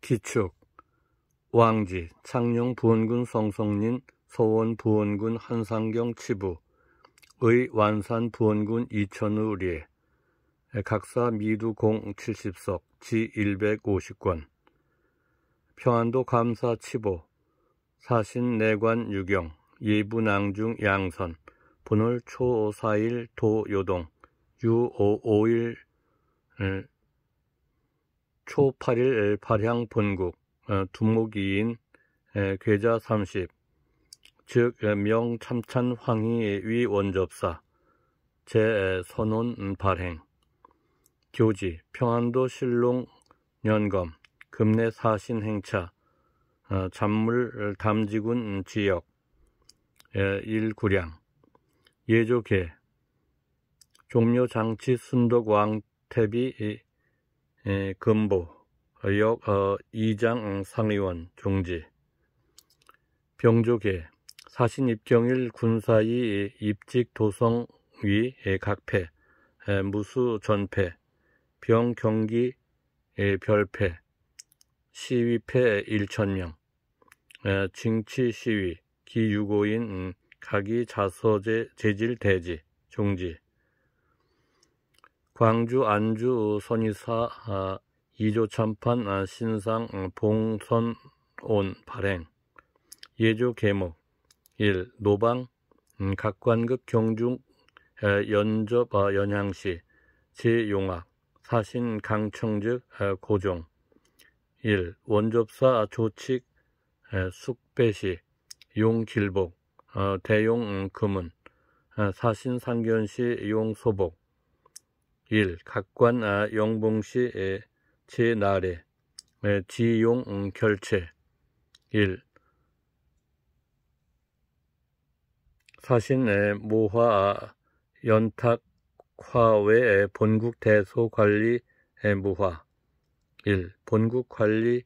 기축, 왕지, 창룡 부원군 성성린, 서원 부원군 한상경 치부, 의 완산 부원군 이천우 리, 에 각사 미두공 70석, 지 150권, 평안도 감사 치보, 사신 내관 유경, 예부낭중 양선, 분월 초4일 도요동, 유5오일 초 8일 발향 본국 어, 두목이인 괴자 30, 즉 명참찬 황희 위원접사, 제선혼 발행, 교지 평안도 실롱 연검, 금내 사신 행차, 어, 잔물 담지군 지역, 일구량, 예조계, 종료 장치 순덕 왕태비 에, 예, 금부, 역 어, 이장 상의원 중지, 병조계, 사신 입경일 군사위 입직 도성위 각패, 에, 예, 무수 전패, 병 경기 에, 예, 별패, 시위패 1천명, 징치 시위, 기유고인 각이 자서제 재질 대지, 종지, 광주 안주 선이사 아, 2조 참판 아, 신상 음, 봉선온 발행 예조 계목 1. 노방 음, 각관극 경중 연접 아, 연향시 제용학 사신 강청즉 고종 1. 원접사 아, 조칙 숙배시 용길복 어, 대용 음, 금은 사신 상견시 용소복 1. 각관 아, 영봉시 에, 제날 에, 지용 음, 결체 1. 사신 에, 예, 모화 아, 연탁 화외 예, 본국 대소 관리 에, 무화 1. 본국 관리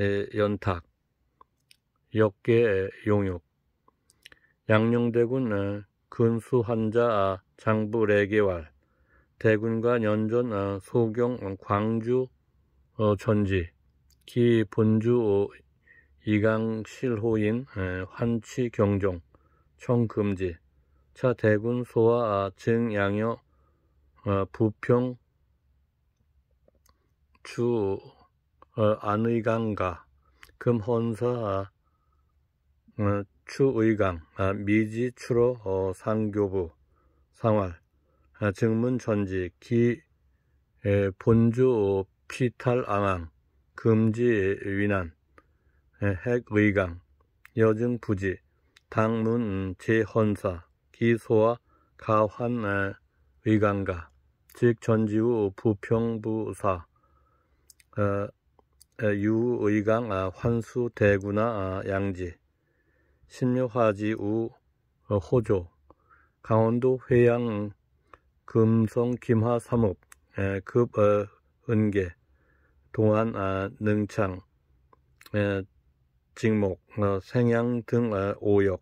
에, 예, 연탁 역계 용역 양녕대군 근수 환자 아, 장부 레개왈 대군과 연전, 아, 어, 소경, 광주, 어, 전지, 기, 본주, 어, 이강, 실호인, 에, 환치, 경종, 청금지, 차 대군, 소아, 아, 증, 양여, 어, 부평, 주, 어, 안의강가, 금헌사, 아, 어, 추의강, 아, 미지, 추로, 어, 상교부, 상활, 증문 전직, 기, 본주 피탈앙암 금지 위난, 핵의강, 여증 부지, 당문 재헌사 음, 기소와 가환 에, 의강가, 즉 전지우 부평부사, 어, 유의강 아, 환수 대구나 아, 양지 심묘화지우 어, 호조 강원도 회양 음, 금성 김하 삼읍 에, 예, 급어 은계 동안 아, 능창 에, 예, 직목 어, 생양 등 어, 오역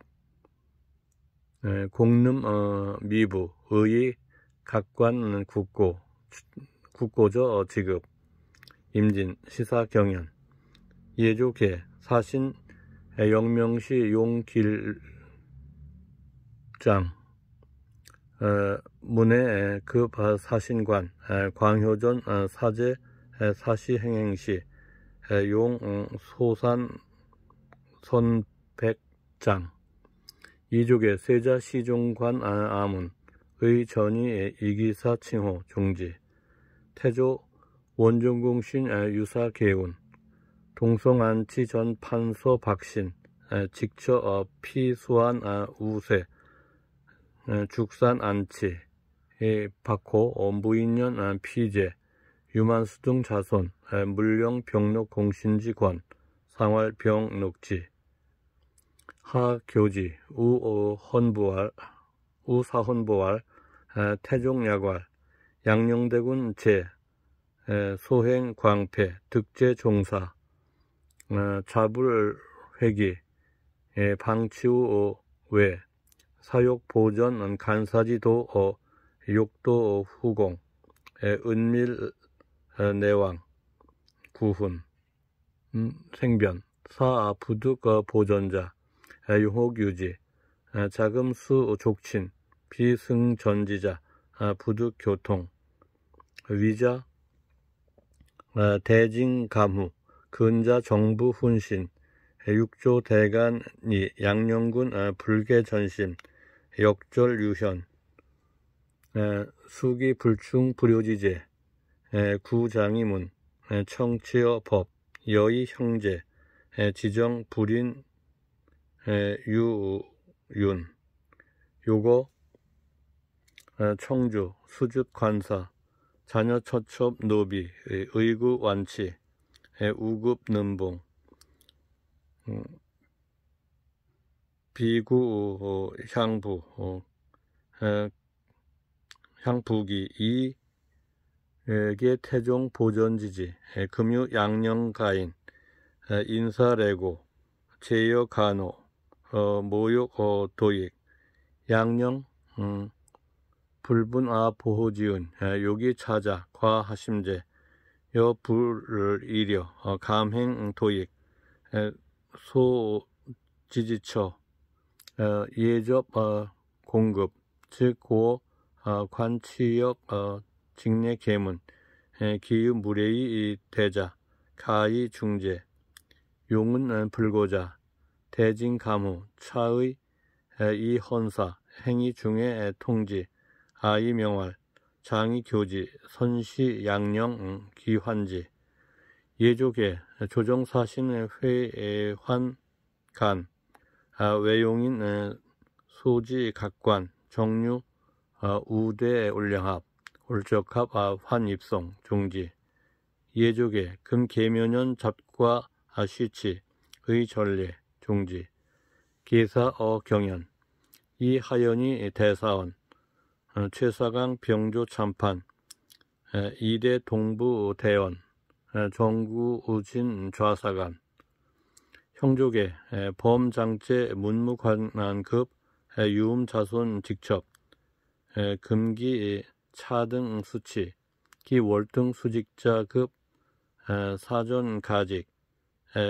에, 예, 공릉 어, 미부 의의 각관 음, 국고 국고조 어, 지급 임진 시사 경연 예조계 사신 에, 영명시 용길장 문의 그 사신관 광효전 사제 사시행행시 용 어, 소산 선백장 이족의 세자 시종관 아, 아문 의전이 이기사 칭호 종지 태조 원종공신 유사 계운 동성안치 전 판서 박신 직처 어, 피수한 아, 우세 어, 죽산 안치, 박호, 부인년 어, 아, 피제, 유만수 등 자손, 물령 병록 공신지관, 상활 병록지, 하교지, 우헌부활, 어, 우사헌부활, 태종야괄, 양녕대군 제, 소행광패, 득제종사, 자불회기, 방치우외, 사욕 보전 간사지도 어육도 어, 후공 에, 은밀 에, 내왕 구훈 음, 생변 사 아, 부득 어, 보전자 에, 유혹 유지 에, 자금수 어, 족친 비승 전지자 아, 부득 교통 위자 에, 아, 대징 감무 근자 정부 훈신 에, 육조 대간이 양녕군 어, 불계 전심 역절유현, 수기 불충 불효지제, 구장이문, 청취어 법, 여의 형제, 지정 불인 유윤. 요거 청주 수줍 관사 자녀 처첩 노비 의구 완치 우급 는봉 음, 비구 어, 향부 어, 어 향부기 이개 태종 보전지지 금유 양령가인 인사레고 제여 간호 어, 모욕 어, 도익 양령 음, 불분아 보호지은 에, 요기 찾아 과하심제 여 불을 이려 어, 감행 도익 에, 소 지지처 어, 예접 어, 공급, 즉 고, 어, 관취역 직내 계문, 기유 무례의 대자, 가의 중재, 용은 불고자, 대진 가무 차의 이 헌사, 행위 중의 통지, 아이 명활, 장이 교지, 선시 양령 기환지, 음, 예조계, 조정사신 회환간, 아, 외용인 소지 각관 정류 아, 우대 올량합 올적합 아, 환입성 중지 예조계 금계면연 잡과 시치 의전례 중지기사어 경연 이하연이 대사원 어, 최사강 병조 참판 이대 동부 대원 정구 우진 좌사관 형조계 범장제 문무관난급 유음자손 직첩 금기 차등 수치 기월등 수직자급 사전 가직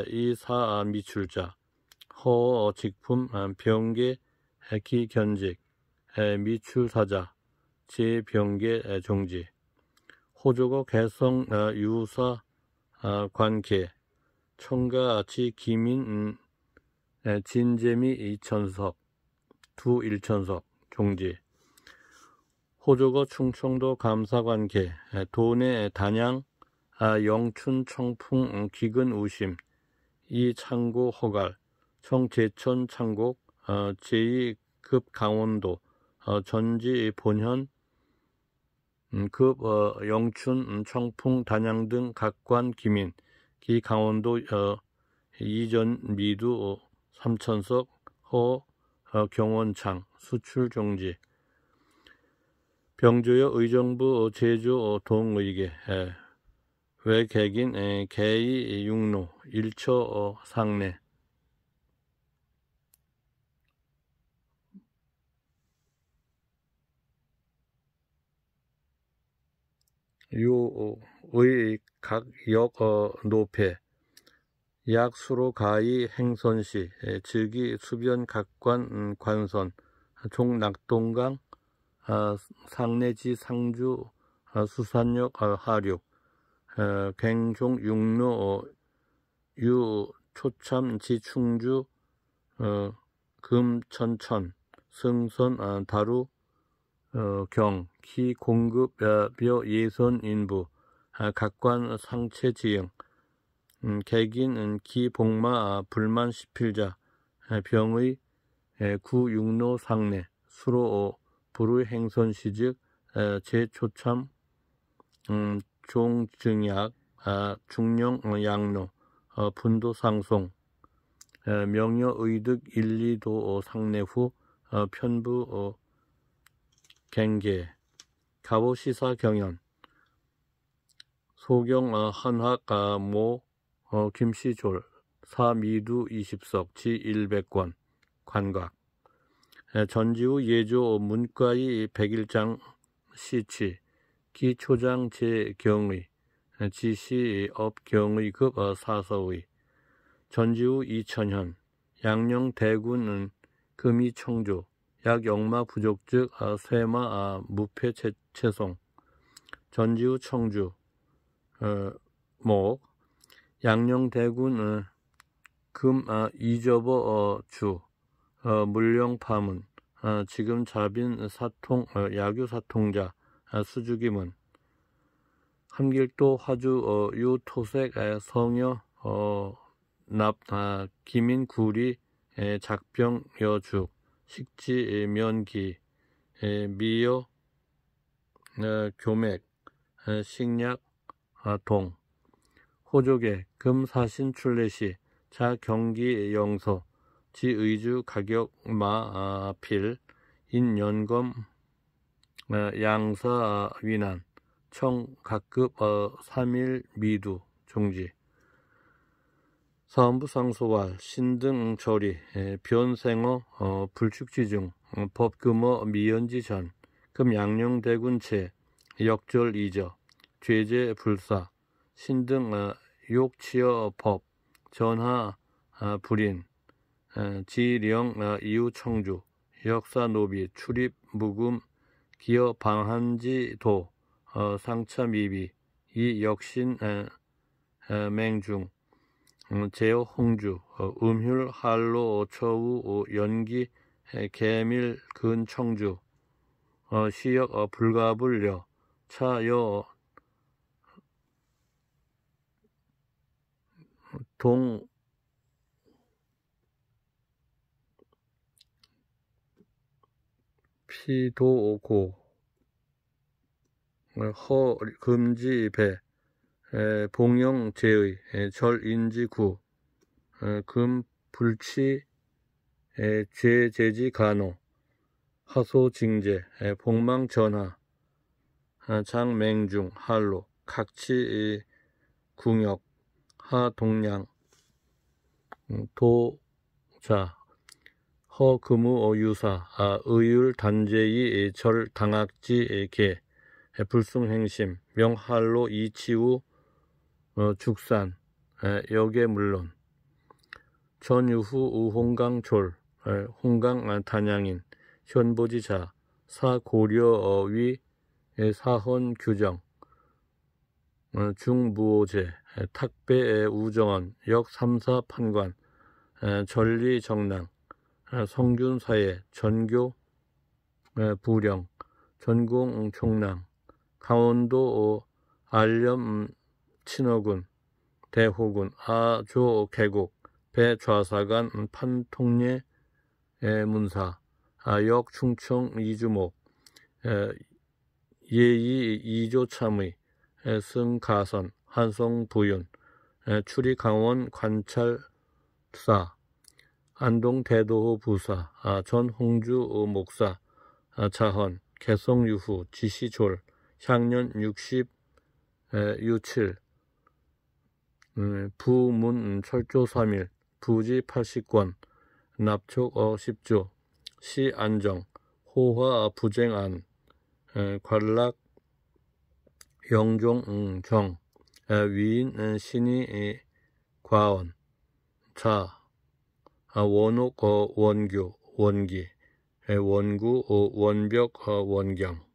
이사 미출자 허 직품 아, 병계 기견직 미출사자 재병계 종지 호조고 개성 어, 유사 아, 관계 청가아치 김인 네, 진재미 이천석 두 일천석 종지 호조거 충청도 감사관계 네, 도내 네, 단양 아, 영춘 청풍 음, 기근 우심 이창고 허갈 청제천 창곡 어, 제2급 강원도 어, 전지 본현 음, 급 어, 영춘 음, 청풍 단양 등 각관 기민 기 강원도 어, 이전미두 어, 삼천석 허 어, 경원창 수출 정지 병조여 의정부 어, 제주 어, 동의계 에, 외객인 에, 개이 육로 일처 어, 상례 요 어, 의 각역 어, 노폐 약수로 가이 행선시 즉이 수변 각관 음, 관선 종낙동강 아, 상내지 상주 아, 수산역 아, 하륙 아, 갱종 육로 어, 유 초참 지충주 어, 금천천 승선 아, 다루 어, 경키 공급 아, 벼 예선 인부 아, 각관 상체 지형, 음, 객인 음, 기복마 아, 불만 시필자, 아, 병의 구육로 상내, 수로 불의 행선 시즉 제초참 음, 종증약 중령 어, 양로 어, 분도 상송 명여 의득 일리도 상내 후 어, 편부 갱계 갑오시사 경연 소경 아, 한학 가모 어, 김시졸 사미두 20석 지 100권 관각 예, 전지우 예조 문과의 101장 시치 기초장 제경의 예, 지시업경의급 어, 사서의 전지우 이천현 양령 대군은 금이청조 약영마 부족즉 세마 아, 아, 무패 채송 전지우 청주 어, 목양녕대군 뭐, 어, 금 아, 이저버 어, 주 어, 물령파문 어, 지금 자빈 사통 어, 야규 사통자 아, 수주기문 함길도 화주 어, 유토색 아, 성여 어, 납 아, 김인 구리 에, 작병 여죽 식지 에, 면기 에, 미여 어, 교맥 어, 식약 아, 동 호족의 금사신 출래시 자 경기 영서 지의주 가격 마필 인연검 어, 양사 위난 총각급3일 어, 미두 종지 사음부상소와신등 처리 예, 변생어 어, 불축지중 법규모 미연지전 금양령대군체 역절이적 죄제 불사, 신등 어, 욕치어 법, 전하 어, 불인, 어, 지령 이유 청주, 역사 노비, 출입 무금, 기어 방한지 도, 상처 미비, 이 역신 맹중, 제어 홍주, 음휼 할로 처우 연기 개밀 근청주, 시역 불가불려, 차여 동 피도고 허 금지 배 봉영 제의 절 인지구 금 불치 죄 제지 간호 하소 징제 복망 전하 아, 장맹중 할로 각치 궁역 하동량 음, 도자 허금우어유사 아, 의율단제의 절 당학지에게 불승행심 명할로 이치우 어, 죽산 에, 역에 물론 전유후 우홍강졸 홍강 아, 단양인 현보지자 사고려위 어 사헌 규정 어, 중부호재 탁배의 우정원, 역삼사 판관, 전리정랑, 성균사의 전교 부령, 전공총랑, 강원도 알렴 친어군, 대호군, 아조 계곡, 배좌사관 판통례 문사, 아, 역 충청 이주목, 예의 이조 참의, 승가선, 한송부윤, 예, 추리강원 관찰사, 안동대도호 부사, 아, 전홍주 어, 목사, 자헌, 아, 개성유후, 지시졸, 향년 60, 예, 유칠, 음, 부문 음, 철조 3일, 부지 80권, 납촉 어 10조, 시안정, 호화 아, 부쟁안, 예, 관락 영종정 음, 위인 신이 과언 자 아, 원옥 어, 원규 원기 원구 어, 원벽 어, 원경